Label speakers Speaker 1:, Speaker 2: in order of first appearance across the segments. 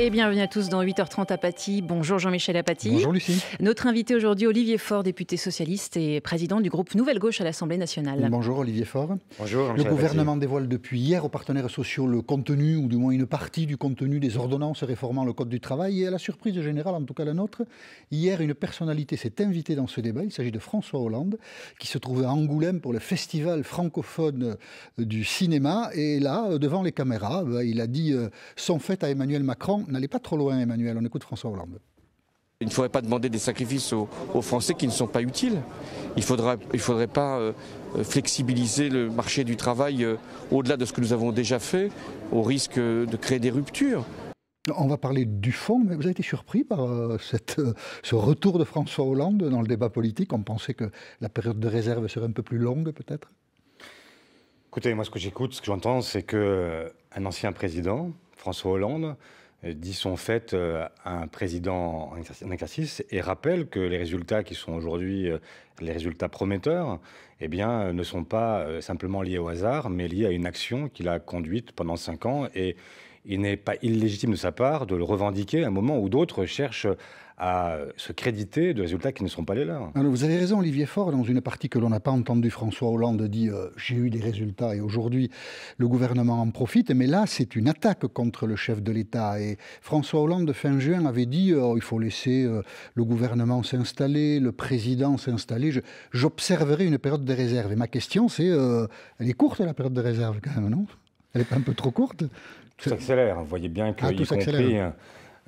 Speaker 1: Et bienvenue à tous dans 8h30 Apathie. Bonjour Jean-Michel Apathy. Bonjour Lucie. Notre invité aujourd'hui, Olivier Faure, député socialiste et président du groupe Nouvelle Gauche à l'Assemblée nationale.
Speaker 2: Bonjour Olivier Faure.
Speaker 3: Bonjour. Le gouvernement
Speaker 2: dévoile depuis hier aux partenaires sociaux le contenu, ou du moins une partie du contenu des ordonnances réformant le Code du travail. Et à la surprise générale, en tout cas la nôtre, hier une personnalité s'est invitée dans ce débat. Il s'agit de François Hollande, qui se trouvait à Angoulême pour le festival francophone euh, du cinéma. Et là, euh, devant les caméras, bah, il a dit euh, son fait à Emmanuel Macron n'allez pas trop loin, Emmanuel. On écoute François Hollande.
Speaker 3: Il ne faudrait pas demander des sacrifices aux, Français qui ne sont pas utiles. Il ne il faudrait pas euh, flexibiliser le marché du travail euh, au-delà de ce que nous avons déjà fait, au risque de créer des ruptures.
Speaker 2: On va parler du fond, mais vous avez été surpris par euh, ce retour de François Hollande dans le débat politique. On pensait que la période de réserve serait un peu plus longue, peut-être
Speaker 3: Écoutez, moi, ce que j'écoute, ce que j'entends, c'est qu'un ancien président, François Hollande, euh, dit son fait euh, un président en exercice et rappelle que les résultats qui sont aujourd'hui euh, les résultats prometteurs eh bien, ne sont pas simplement liés au hasard, mais liés à une action qu'il a conduite pendant cinq ans. Et il n'est pas illégitime de sa part de le revendiquer à un moment où d'autres cherchent à se créditer de résultats qui ne sont pas les leurs.
Speaker 2: vous avez raison, Olivier Faure, dans une partie que l'on n'a pas entendue, François Hollande dit euh, J'ai eu des résultats et aujourd'hui le gouvernement en profite. Mais là, c'est une attaque contre le chef de l'État. Et François Hollande, fin juin, avait dit euh, Il faut laisser euh, le gouvernement s'installer, le président s'installer. J'observerai une période de réserve. Et ma question, c'est Elle est courte, la période de réserve, quand même, non Elle n'est pas un peu trop courte
Speaker 3: Tout s'accélère. Vous voyez bien que, ah, y compris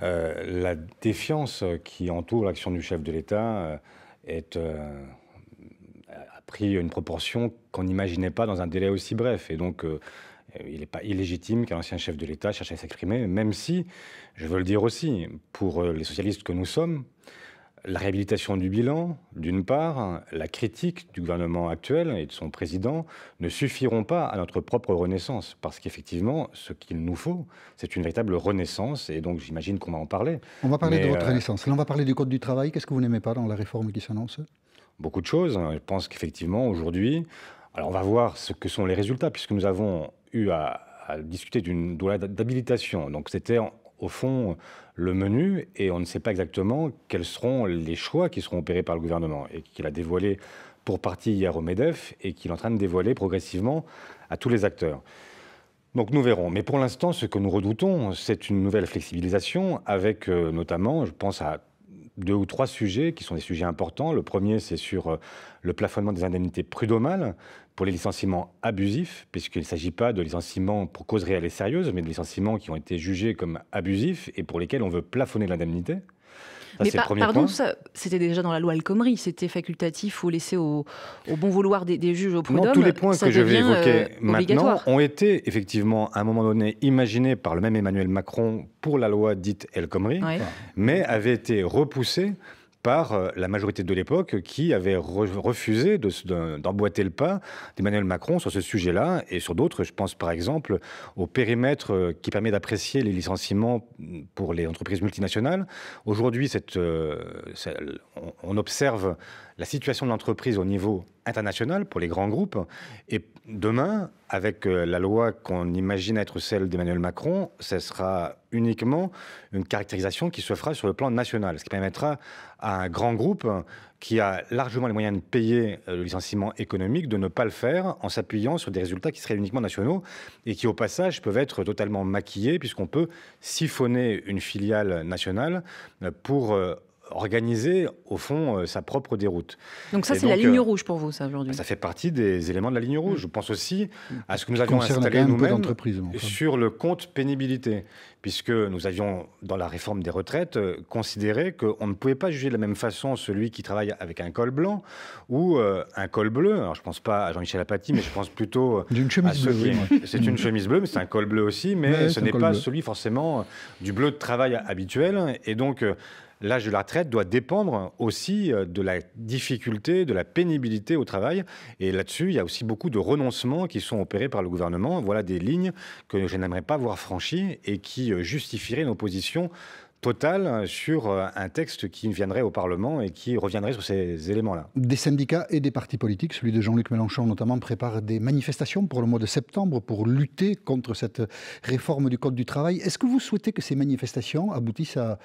Speaker 3: euh, la défiance qui entoure l'action du chef de l'État euh, euh, a pris une proportion qu'on n'imaginait pas dans un délai aussi bref. Et donc, il n'est pas illégitime qu'un ancien chef de l'État cherche à s'exprimer, même si, je veux le dire aussi, pour les socialistes que nous sommes, la réhabilitation du bilan, d'une part, la critique du gouvernement actuel et de son président ne suffiront pas à notre propre renaissance, parce qu'effectivement, ce qu'il nous faut, c'est une véritable renaissance, et donc j'imagine qu'on va en parler. On va parler de votre euh, renaissance. on va parler du Code du travail. Qu'est-ce que vous n'aimez pas dans la réforme qui s'annonce Beaucoup de choses. Je pense qu'effectivement, aujourd'hui, alors on va voir ce que sont les résultats, puisque nous avons eu à, à discuter d'une loi d'habilitation. Donc c'était au fond le menu et on ne sait pas exactement quels seront les choix qui seront opérés par le gouvernement et qu'il a dévoilé pour partie hier au MEDEF et qu'il est en train de dévoiler progressivement à tous les acteurs. Donc nous verrons. Mais pour l'instant, ce que nous redoutons, c'est une nouvelle flexibilisation avec euh, notamment, je pense à deux ou trois sujets qui sont des sujets importants. Le premier, c'est sur euh, le plafonnement des indemnités prud'homales pour les licenciements abusifs, puisqu'il ne s'agit pas de licenciements pour cause réelle et sérieuses, mais de licenciements qui ont été jugés comme abusifs et pour lesquels on veut plafonner l'indemnité. Mais pardon,
Speaker 1: c'était déjà dans la loi El-Khomri, c'était facultatif ou laissé au, au, bon vouloir des, juges au prud'homme. tous les points que je vais euh, évoquer maintenant
Speaker 3: ont été effectivement à un moment donné imaginés par le même Emmanuel Macron pour la loi dite El-Khomri, mais avaient été repoussés par euh, la majorité de l'époque qui avait refusé d'emboîter le pas d'Emmanuel Macron sur ce sujet-là et sur d'autres. Je pense par exemple au périmètre euh, qui permet d'apprécier les licenciements pour les entreprises multinationales. Aujourd'hui, euh, on observe la situation de l'entreprise au niveau International pour les grands groupes. Et demain, avec euh, la loi qu'on imagine être celle d'Emmanuel Macron, ce sera uniquement une caractérisation qui se fera sur le plan national, ce qui permettra à un grand groupe qui a largement les moyens de payer euh, le licenciement économique de ne pas le faire en s'appuyant sur des résultats qui seraient uniquement nationaux et qui au passage peuvent être totalement maquillés puisqu'on peut siphonner une filiale nationale pour euh, organiser, au fond, euh, sa propre déroute. Donc ça, c'est la ligne euh, rouge
Speaker 1: pour vous, ça, aujourd'hui Ça
Speaker 3: fait partie des éléments de la ligne rouge. Mm. Je pense aussi à ce que nous avions installé nous-mêmes sur le compte pénibilité, puisque nous avions, dans la réforme des retraites, euh, considéré qu'on ne pouvait pas juger de la même façon celui qui travaille avec un col blanc ou un col bleu. Alors, je ne pense pas à Jean-Michel Apathy, mais je pense plutôt D'une chemise bleue, C'est une mm. chemise bleue, mais c'est un col bleu aussi, mais ce n'est pas celui, forcément, du bleu de travail habituel. Et donc l'âge de la retraite doit dépendre aussi euh, de la difficulté, de la pénibilité au travail. Et là-dessus, il y a aussi beaucoup de renoncements qui sont opérés par le gouvernement. Voilà des lignes que je n'aimerais pas voir franchies et qui euh, justifieraient nos positions Total, sur euh, un texte qui viendrait au Parlement et qui reviendrait sur ces éléments-là.
Speaker 2: Des syndicats et des partis politiques, celui de Jean-Luc Mélenchon notamment, préparent des manifestations pour le mois de septembre pour lutter contre cette réforme du Code du travail. Est-ce que vous souhaitez que ces manifestations aboutissent à,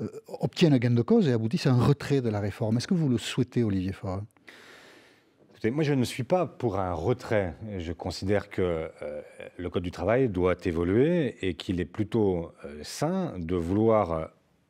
Speaker 2: euh, obtiennent un gain de cause et aboutissent à un retrait de la réforme Est-ce que vous le souhaitez,
Speaker 3: Olivier Faure moi je ne suis pas pour un retrait. Je considère que euh, le Code du travail doit évoluer et qu'il est plutôt euh, sain de vouloir euh,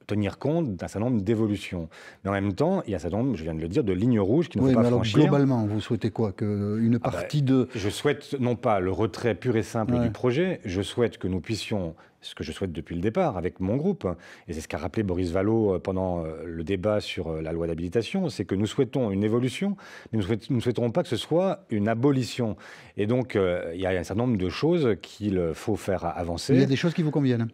Speaker 3: tenir compte d'un certain nombre d'évolutions. Mais en même temps, il y a un certain nombre, je viens de le dire, de lignes rouges qui ne oui, pas franchir. Globalement,
Speaker 2: vous souhaitez quoi Une ah bah, partie
Speaker 3: de... Je souhaite non pas le retrait pur et simple du projet, je souhaite que nous puissions ce que je souhaite depuis le départ avec mon groupe, et c'est ce qu'a rappelé Boris Vallot euh, pendant euh, le débat sur euh, la loi d'habilitation, c'est que nous souhaitons une évolution, mais nous ne souhaiterons pas que ce soit une abolition. Et donc, il y a un certain nombre de choses qu'il faut faire avancer. Il y a des
Speaker 2: choses qui vous conviennent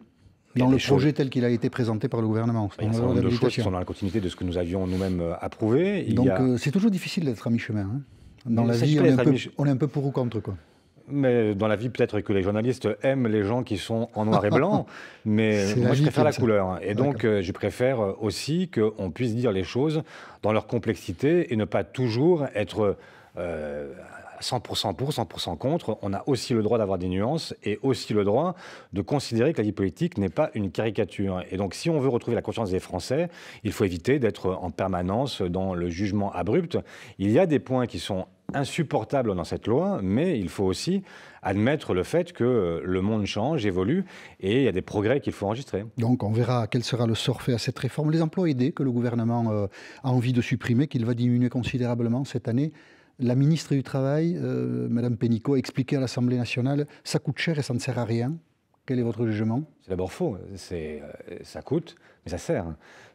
Speaker 2: dans le projet tel qu'il a été présenté par le gouvernement. Il y a un certain nombre de choses qui sont
Speaker 3: dans la continuité de ce que nous avions nous-mêmes approuvé. Donc
Speaker 2: c'est toujours difficile d'être à mi-chemin. Hein.
Speaker 3: Dans la vie, on est,
Speaker 2: on est, un peu, pour ou contre. Quoi
Speaker 3: mais dans la vie, peut-être que les journalistes aiment les gens qui sont en noir et blanc, mais moi, je préfère la couleur. Et donc, euh, je préfère euh, aussi qu'on puisse dire les choses dans leur complexité et ne pas toujours être 100% euh, pour, 100% contre. On a aussi le droit d'avoir des nuances et aussi le droit de considérer que la vie politique n'est pas une caricature. Et donc, si on veut retrouver la confiance des Français, il faut éviter d'être en permanence dans le jugement abrupt. Il y a des points qui sont insupportable dans cette loi, mais il faut aussi admettre le fait que le monde change, évolue, et il y a des progrès qu'il faut enregistrer. Donc
Speaker 2: on verra quel sera le sort fait à cette réforme. Les emplois aidés que le gouvernement euh, a envie de supprimer, qu'il va diminuer considérablement cette année, la ministre du Travail, euh, Madame Mme Pénicaud, a expliqué à l'Assemblée nationale ça coûte cher et ça ne sert à rien. Quel est votre jugement
Speaker 3: C'est d'abord faux. Euh, ça coûte, mais ça sert.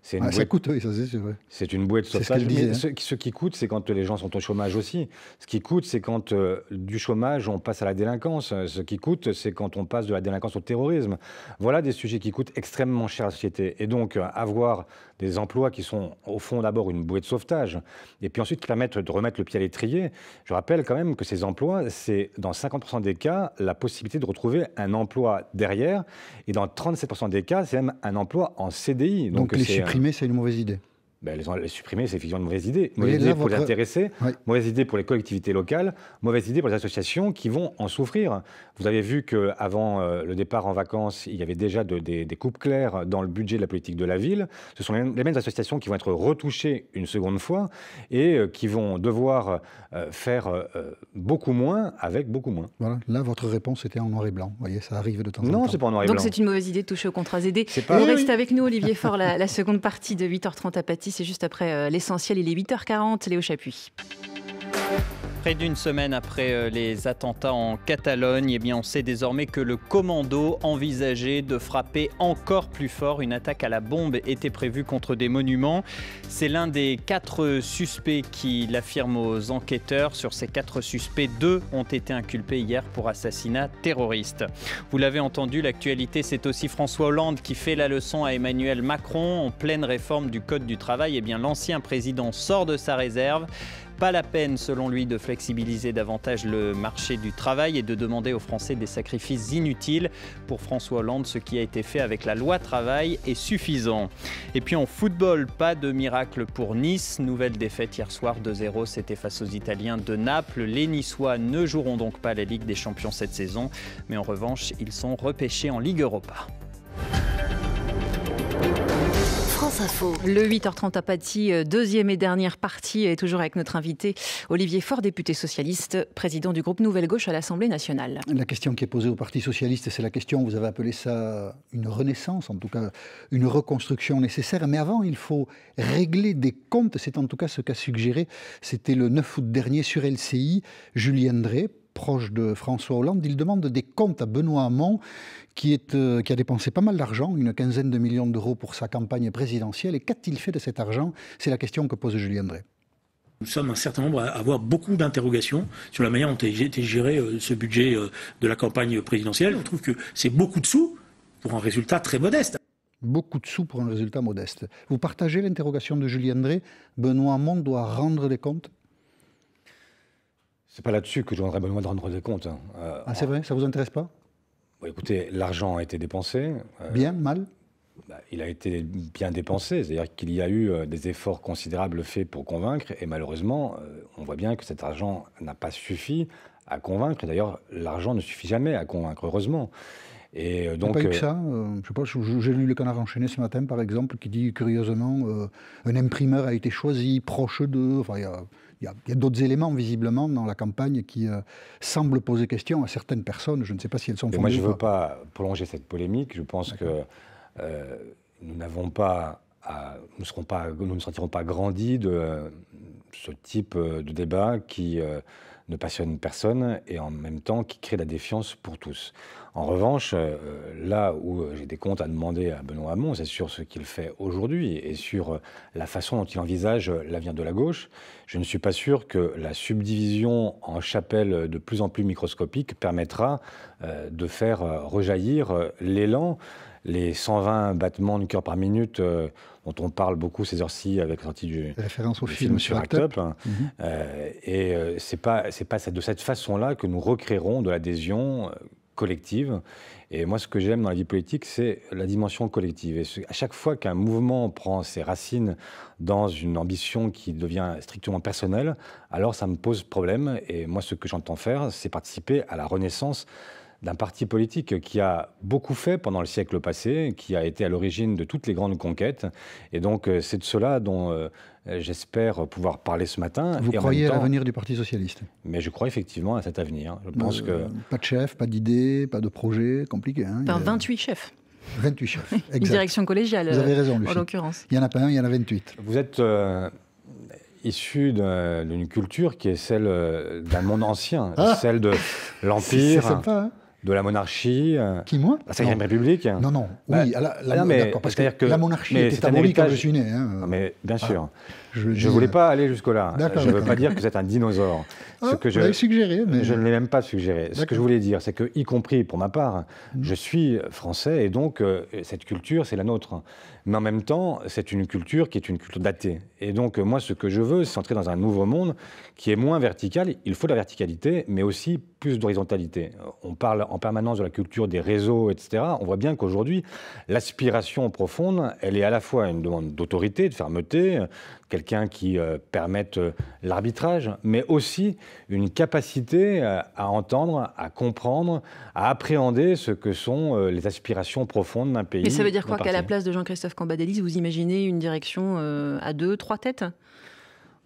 Speaker 3: C'est une ah,
Speaker 2: bouée... Ça ça c'est sûr.
Speaker 3: C'est une bouée de sauvetage. Hein. Ce, qui coûte, c'est quand les gens sont au chômage aussi. Ce qui coûte, c'est quand euh, du chômage, on passe à la délinquance. Ce qui coûte, c'est quand on passe de la délinquance au terrorisme. Voilà des sujets qui coûtent extrêmement cher à la société. Et donc, euh, avoir des emplois qui sont, au fond, d'abord une bouée de sauvetage, et puis ensuite qui permettent de remettre le pied à l'étrier. Je rappelle quand même que ces emplois, c'est dans 50% des cas la possibilité de retrouver un emploi derrière, et dans 37% des cas, c'est même un emploi en CDI. Donc, donc euh, c'est une mauvaise idée ben, les, supprimer, c'est effectivement une mauvaise idée. Mauvaise idée pour les intéressés, mauvaise idée pour les collectivités locales, mauvaise idée pour les associations qui vont en souffrir. Vous avez vu qu'avant avant euh, le départ en vacances, il y avait déjà des, coupes claires dans le budget de la politique de la ville. Ce sont les, mêmes associations qui vont être retouchées une seconde fois et euh, qui vont devoir euh, faire beaucoup moins avec beaucoup moins. Voilà. Là, votre réponse était en noir et blanc. Vous voyez, ça arrive de temps en temps. Non, c'est pas en
Speaker 2: noir et Donc blanc. Donc c'est
Speaker 1: une mauvaise idée de toucher aux contrats aidés. On reste avec nous, Olivier Faure, la, seconde partie de 8h30 à Pâtis c'est juste après euh, l'essentiel, il est 8h40, Léo Chapuis.
Speaker 4: Près d'une semaine après euh, les attentats en Catalogne, et eh bien on sait désormais que le commando envisageait de frapper encore plus fort. Une attaque à la bombe était prévue contre des monuments. C'est l'un des quatre suspects qui l'affirme aux enquêteurs. Sur ces quatre suspects, deux ont été inculpés hier pour assassinat terroriste. Vous l'avez entendu, l'actualité, c'est aussi François Hollande qui fait la leçon à Emmanuel Macron en pleine réforme du Code du travail. Eh bien l'ancien président sort de sa réserve pas la peine, selon lui, de flexibiliser davantage le marché du travail et de demander aux Français des sacrifices inutiles. Pour François Hollande, ce qui a été fait avec la loi travail est suffisant. Et puis en football, pas de miracle pour Nice. Nouvelle défaite hier soir 2-0, c'était face aux Italiens de Naples. Les Niçois ne joueront donc pas la Ligue des Champions cette saison, mais en revanche, ils sont repêchés en Ligue Europa.
Speaker 1: Le 8h30 à euh, deuxième et dernière partie, est toujours avec notre invité Olivier Faure, député socialiste, président du groupe Nouvelle Gauche à l'Assemblée nationale.
Speaker 2: La question qui est posée au Parti socialiste, c'est la question, vous avez appelé ça une renaissance, en tout cas une reconstruction nécessaire, mais avant, il faut régler des comptes, c'est en tout cas ce qu'a suggéré, c'était le 9 août dernier sur LCI, Julien Drey, proche de François Hollande, il demande des comptes à Benoît Hamon, qui, est, euh, qui a dépensé pas mal d'argent, une quinzaine de millions d'euros pour sa campagne présidentielle. Et qu'a-t-il fait de cet argent C'est la question que pose Julien André.
Speaker 3: Nous sommes un certain nombre à avoir beaucoup d'interrogations sur la manière dont a été géré euh, ce budget euh, de la campagne présidentielle. On trouve que c'est beaucoup de sous pour un résultat très modeste.
Speaker 2: Beaucoup de sous pour un résultat modeste. Vous partagez l'interrogation de Julien André Benoît Hamon doit rendre des comptes
Speaker 3: c'est pas là-dessus que je voudrais besoin de rendre des comptes. Hein. Euh,
Speaker 2: ah, c'est vrai Ça vous intéresse pas
Speaker 3: Écoutez, l'argent a été dépensé. Euh, bien, mal bah, Il a été bien dépensé, c'est-à-dire qu'il y a eu euh, des efforts considérables faits pour convaincre, et malheureusement, on voit bien que cet argent n'a pas suffi à convaincre. d'ailleurs, l'argent ne suffit jamais à convaincre, heureusement. Et donc, pas eu que
Speaker 2: ça. je sais pas, j'ai lu le Canard enchaîné ce matin, par exemple, qui dit curieusement un imprimeur a été choisi proche de. Enfin, il y a, d'autres éléments, visiblement, dans la campagne qui euh, semblent poser question à certaines personnes. Je ne sais pas si elles sont fondées. Moi, je ne veux
Speaker 3: pas prolonger cette polémique. Je pense que euh, nous n'avons pas, nous, serons pas, nous ne sentirons pas grandis de euh, ce type de débat qui ne passionne personne et en même temps qui crée la défiance pour tous. En revanche, euh, là où euh, j'ai des comptes à demander à Benoît Hamon, c'est sur ce qu'il fait aujourd'hui et sur euh, la façon dont il envisage l'avenir de la gauche. Je ne suis pas sûr que la subdivision en chapelles de plus en plus microscopique permettra de faire rejaillir l'élan les 120 battements de cœur par minute dont on parle beaucoup ces heures-ci avec la sortie du référence film, sur Act Up. Euh, et euh, c'est pas c'est pas de cette façon-là que nous recréerons de l'adhésion euh, collective. Et moi, ce que j'aime dans la vie politique, c'est la dimension collective. Et à chaque fois qu'un mouvement prend ses racines dans une ambition qui devient strictement personnelle, alors ça me pose problème. Et moi, ce que j'entends faire, c'est participer à la renaissance d'un parti politique qui a beaucoup fait pendant le siècle passé, qui a été à l'origine de toutes les grandes conquêtes. Et donc, euh, c'est de cela dont euh, j'espère pouvoir parler ce matin. Vous croyez à l'avenir du Parti socialiste Mais je crois effectivement à cet avenir. Je euh, pense que...
Speaker 2: Pas de chef, pas d'idée, pas de projet, compliqué. Hein, 28
Speaker 1: chefs.
Speaker 3: 28 chefs,
Speaker 2: exact. Une direction
Speaker 1: collégiale, Vous avez raison, en l'occurrence.
Speaker 2: Il y en a pas un, il y en a 28.
Speaker 3: Vous êtes... issu d'une culture qui est celle d'un monde ancien, ah celle de l'Empire. C'est sympa. Hein de la monarchie. Euh, Qui, moi La 5ème République. Non,
Speaker 2: non, bah, oui, bah, la, la, ah non, parce que, la monarchie était abolie quand je
Speaker 3: suis né. Hein. Non, ah, mais bien ah. sûr. Je ne voulais euh, pas aller jusque-là. Je ne veux pas dire que c'est un dinosaure. Vous ah, ce que je, suggéré, mais... je ne l'ai même pas suggéré. Ce que je voulais dire, c'est que, y compris pour ma part, mm. je suis français et donc euh, cette culture, c'est la nôtre. Mais en même temps, c'est une culture qui est une culture datée. Et donc, moi, ce que je veux, c'est entrer dans un nouveau monde qui est moins vertical. Il faut de la verticalité, mais aussi plus d'horizontalité. On parle en permanence de la culture des réseaux, etc. On voit bien qu'aujourd'hui, l'aspiration profonde, elle est à la fois une demande d'autorité, de fermeté, quelqu'un qui euh, permette euh, l'arbitrage, mais aussi une capacité euh, à entendre, à comprendre, à appréhender ce que sont les aspirations profondes d'un pays. Mais ça veut dire quoi Qu'à la place
Speaker 1: de Jean-Christophe Cambadélis, vous imaginez une direction à deux, trois têtes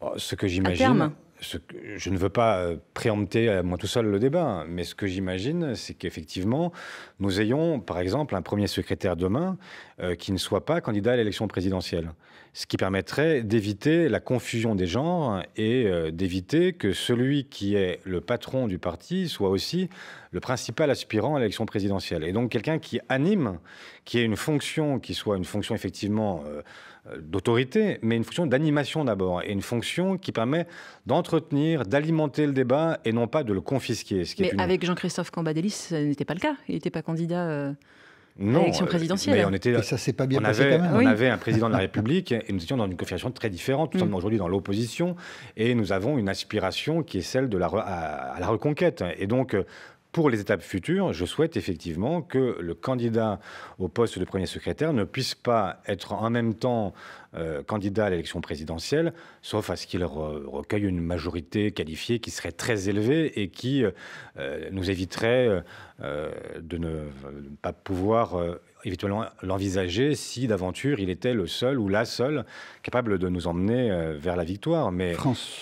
Speaker 3: oh, ce que j'imagine, je ne veux pas euh, préempter euh, moi tout seul le débat, hein, mais ce que j'imagine, c'est qu'effectivement, nous ayons, par exemple, un premier secrétaire demain euh, qui ne soit pas candidat à l'élection présidentielle. Ce qui permettrait d'éviter la confusion des genres et d'éviter que celui qui est le patron du parti soit aussi le principal aspirant à l'élection présidentielle. Et donc quelqu'un qui anime, qui ait une fonction, qui soit une fonction effectivement... Euh, d'autorité, mais une fonction d'animation d'abord, et une fonction qui permet d'entretenir, d'alimenter le débat et non pas de le confisquer. Ce qui mais avec
Speaker 1: Jean-Christophe Cambadélis, ce n'était pas le cas. Il n'était pas candidat. Euh, à l'élection euh, présidentielle. Mais on
Speaker 3: était, ça s'est pas bien passé avait, quand même. On avait un président de la République et nous étions dans une configuration très différente. Nous mm. sommes aujourd'hui dans l'opposition et nous avons une aspiration qui est celle de la, à la reconquête. Et donc, pour les étapes futures, je souhaite effectivement que le candidat au poste de premier secrétaire ne puisse pas être en même temps euh, candidat à l'élection présidentielle, sauf à ce qu'il recueille une majorité qualifiée qui serait très élevée et qui euh, euh, nous éviterait de ne pas pouvoir éventuellement l'envisager si d'aventure il était le seul ou la seule capable de nous emmener euh, vers la victoire. Mais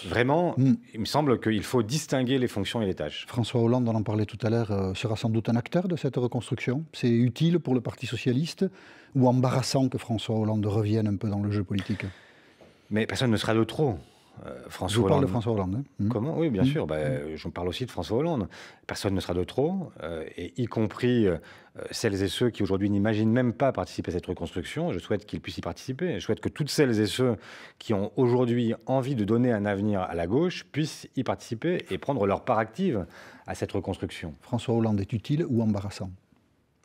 Speaker 3: vraiment, hmm. il me semble qu'il faut distinguer les fonctions et les tâches.
Speaker 2: François Hollande, on en parlait tout à l'heure, euh, sera sans doute un acteur de cette reconstruction. C'est utile pour le Parti socialiste ou embarrassant que François Hollande revienne un peu dans le jeu politique
Speaker 3: Mais personne ne sera de trop. Euh, François Vous Hollande. Parle de François Hollande. Hein. Hmm. Comment Oui, bien hmm. sûr. Bah, hmm. euh, Je parle aussi de François Hollande. Personne ne sera de trop, euh, et y compris celles et ceux qui aujourd'hui n'imaginent même pas participer à cette reconstruction. Je souhaite qu'ils puissent y participer. Je souhaite que toutes celles et ceux qui ont aujourd'hui envie de donner un avenir à la gauche puissent y participer et prendre leur part active à cette reconstruction. François
Speaker 2: Hollande est utile ou embarrassant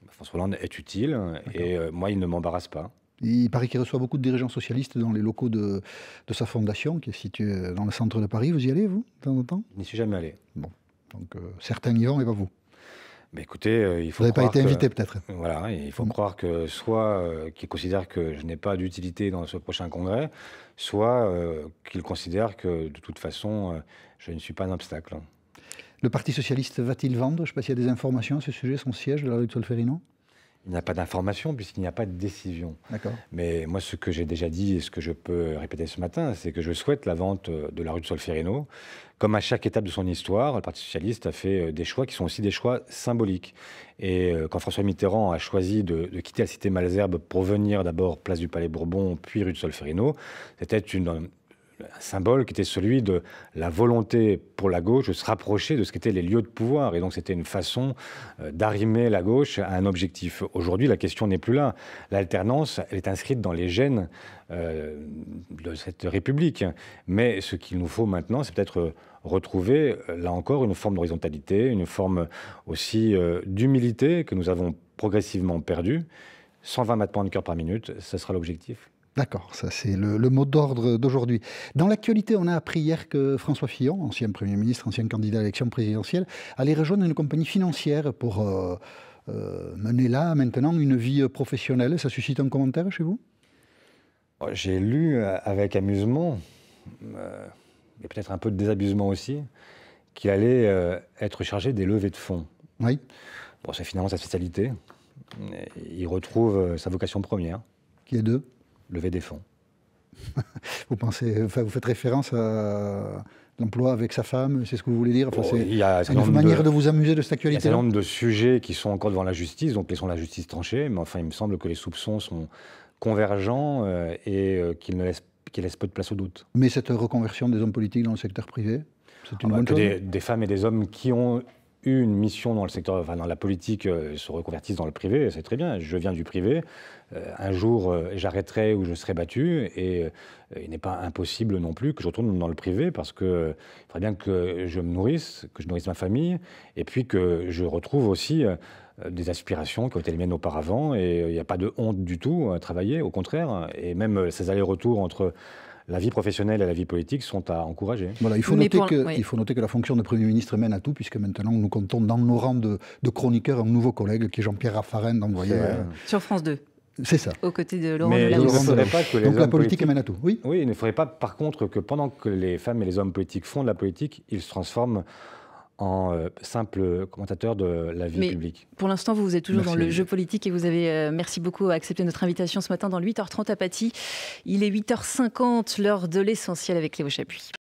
Speaker 3: François Hollande est utile, et moi, il ne m'embarrasse pas.
Speaker 2: Il paraît qu'il reçoit beaucoup de dirigeants socialistes dans les locaux de, sa fondation, qui est située dans le centre de Paris. Vous y allez, vous, de temps en temps
Speaker 3: Je n'y suis jamais allé. Bon. Donc, euh, certains y vont et pas vous. Mais écoutez, euh, il faut. Vous n'avez pas été invité, peut-être. Voilà, il faut mm. croire que soit euh, qui considère que je n'ai pas d'utilité dans ce prochain congrès, soit qu'il considère que, de toute façon, je ne suis pas un obstacle.
Speaker 2: Le Parti socialiste va-t-il vendre Je ne sais pas s'il y a des informations à ce sujet, son siège de la rue de Solferino
Speaker 3: il n'y a pas d'information puisqu'il n'y a pas de décision. Mais moi, ce que j'ai déjà dit et ce que je peux répéter ce matin, c'est que je souhaite la vente euh, de la rue de Solferino. Comme à chaque étape de son histoire, le Parti socialiste a fait euh, des choix qui sont aussi des choix symboliques. Et euh, quand François Mitterrand a choisi de, quitter la cité Malesherbes pour venir d'abord place du Palais Bourbon, puis rue de Solferino, c'était une, un symbole qui était celui de la volonté pour la gauche de se rapprocher de ce qu'étaient les lieux de pouvoir. Et donc c'était une façon euh, d'arrimer la gauche à un objectif. Aujourd'hui, la question n'est plus là. L'alternance, elle est inscrite dans les gènes euh, de cette République. Mais ce qu'il nous faut maintenant, c'est peut-être euh, retrouver, là encore, une forme d'horizontalité, une forme aussi d'humilité que nous avons progressivement perdue. 120 battements de cœur par minute, ce sera l'objectif.
Speaker 2: D'accord, ça c'est le, mot d'ordre d'aujourd'hui. Dans l'actualité, on a appris hier que François Fillon, ancien Premier ministre, ancien candidat à l'élection présidentielle, allait rejoindre une compagnie financière pour euh, euh, mener là maintenant une vie professionnelle. Ça suscite un commentaire chez
Speaker 3: vous oh, J'ai lu euh, avec amusement, et peut-être un peu de désabusement aussi, qu'il allait être chargé des levées de fonds. Oui. Bon, c'est finalement sa spécialité. Il retrouve sa vocation première. Qui est deux lever des fonds.
Speaker 2: vous pensez, vous faites référence à l'emploi avec sa femme, c'est ce que
Speaker 3: vous voulez dire C'est une manière de, vous amuser de cette actualité. Il y a un certain nombre de sujets qui sont encore devant la justice, donc laissons la justice tranchée, mais enfin, il me semble que les soupçons sont convergents euh, et qu'il euh, qu'ils ne laissent, qu laissent peu de place au doute. Mais cette reconversion des hommes politiques
Speaker 2: dans le secteur privé, c'est une ah bah, bonne chose des,
Speaker 3: des femmes et des hommes qui ont une mission dans le secteur, enfin dans la politique, euh, se reconvertissent dans le privé, c'est très bien. Je viens du privé. Euh, un jour, euh, j'arrêterai ou je serai battu, et il n'est pas impossible non plus que je retourne dans le privé parce que il faudrait bien que je me nourrisse, que je nourrisse ma famille, et puis que je retrouve aussi des aspirations qui ont été les miennes auparavant. Et il n'y a pas de honte du tout à travailler, au contraire. Et même ces allers-retours entre la vie professionnelle et la vie politique sont à encourager. Voilà,
Speaker 2: il faut, noter que, la fonction de Premier ministre mène à tout, puisque maintenant nous comptons dans nos rangs de, chroniqueurs un nouveau collègue qui est Jean-Pierre Raffarin d'envoyer. Euh, Sur France 2. C'est ça.
Speaker 1: Aux côtés de Laurent
Speaker 3: Mais ne Donc la politique mène à tout, oui Oui, il ne faudrait pas par contre que pendant que les femmes et les hommes politiques font de la politique, ils se transforment en euh, simple commentateur de la vie publique.
Speaker 1: Pour l'instant, vous, êtes toujours dans le jeu politique et vous avez, euh, merci beaucoup, accepté notre invitation ce matin dans le 8h30 à Paty. Il est 8h50, l'heure de l'essentiel avec Léo Chapuis.